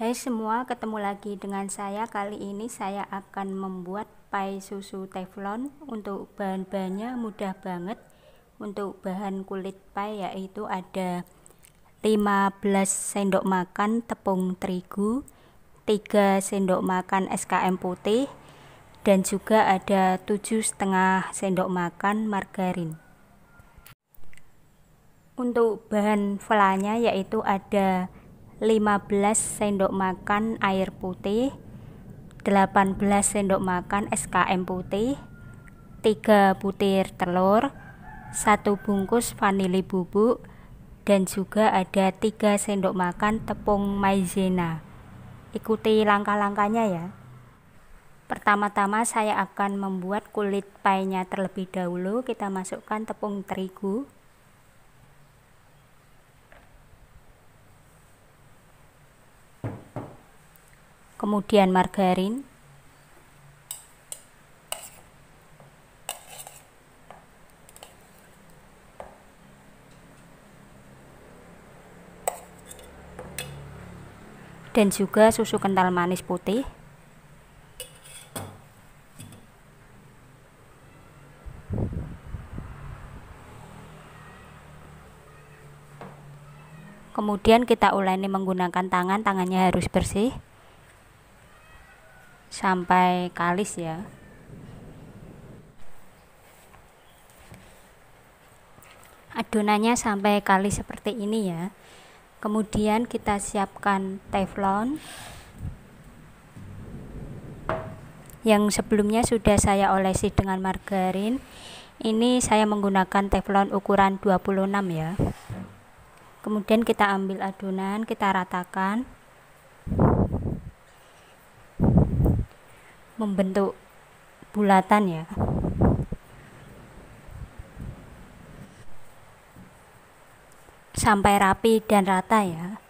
Hai semua, ketemu lagi dengan saya. Kali ini saya akan membuat pai susu teflon. Untuk bahan-bahannya mudah banget. Untuk bahan kulit pai yaitu ada 15 sendok makan tepung terigu, 3 sendok makan SKM putih, dan juga ada 7 setengah sendok makan margarin. Untuk bahan velanya yaitu ada 15 sendok makan air putih 18 sendok makan SKM putih 3 butir telur 1 bungkus vanili bubuk dan juga ada 3 sendok makan tepung maizena ikuti langkah-langkahnya ya pertama-tama saya akan membuat kulit painya terlebih dahulu kita masukkan tepung terigu kemudian margarin dan juga susu kental manis putih kemudian kita uleni menggunakan tangan tangannya harus bersih sampai kalis ya adonannya sampai kalis seperti ini ya kemudian kita siapkan teflon yang sebelumnya sudah saya olesi dengan margarin ini saya menggunakan teflon ukuran 26 ya kemudian kita ambil adonan kita ratakan membentuk bulatan ya sampai rapi dan rata ya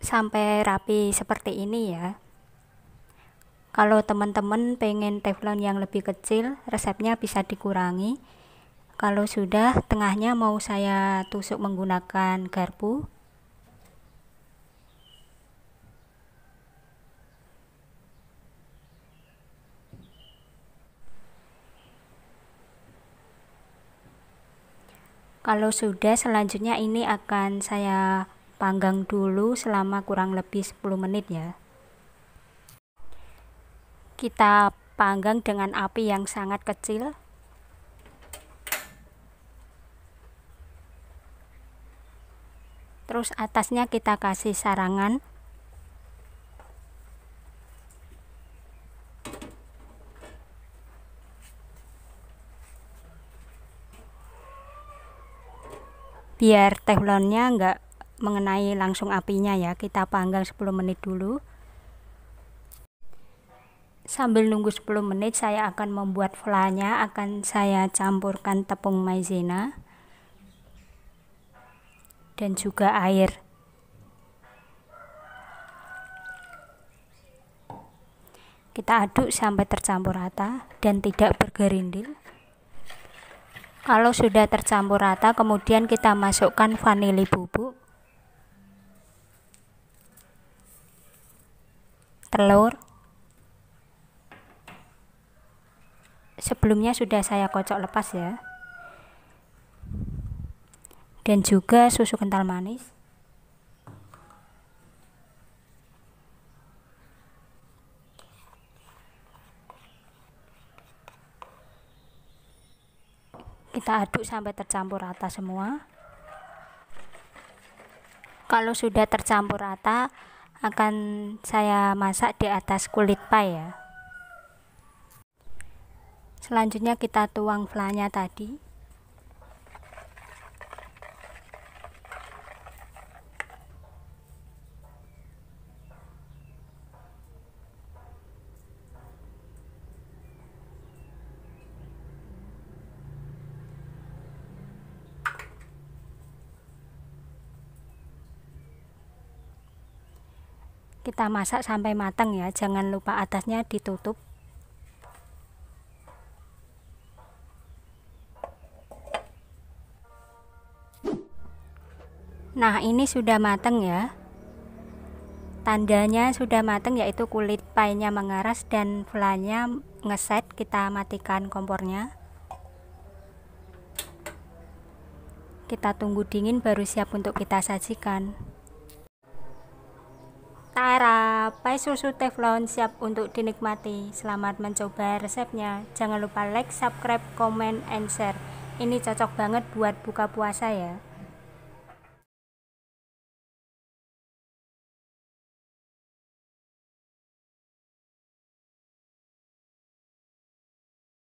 sampai rapi seperti ini ya kalau teman-teman pengen teflon yang lebih kecil resepnya bisa dikurangi kalau sudah tengahnya mau saya tusuk menggunakan garpu Kalau sudah selanjutnya ini akan saya panggang dulu selama kurang lebih 10 menit ya. Kita panggang dengan api yang sangat kecil. terus atasnya kita kasih sarangan biar teflonnya enggak mengenai langsung apinya ya kita panggang 10 menit dulu sambil nunggu 10 menit saya akan membuat flanya akan saya campurkan tepung maizena dan juga air. Kita aduk sampai tercampur rata dan tidak bergerindil. Kalau sudah tercampur rata, kemudian kita masukkan vanili bubuk, telur. Sebelumnya sudah saya kocok lepas ya dan juga susu kental manis. Kita aduk sampai tercampur rata semua. Kalau sudah tercampur rata, akan saya masak di atas kulit pie ya. Selanjutnya kita tuang flanya tadi. kita masak sampai matang ya jangan lupa atasnya ditutup nah ini sudah matang ya tandanya sudah matang yaitu kulit painya mengeras dan flanya ngeset kita matikan kompornya kita tunggu dingin baru siap untuk kita sajikan Tara, pai susu teflon siap untuk dinikmati. Selamat mencoba resepnya. Jangan lupa like, subscribe, comment, and share. Ini cocok banget buat buka puasa ya.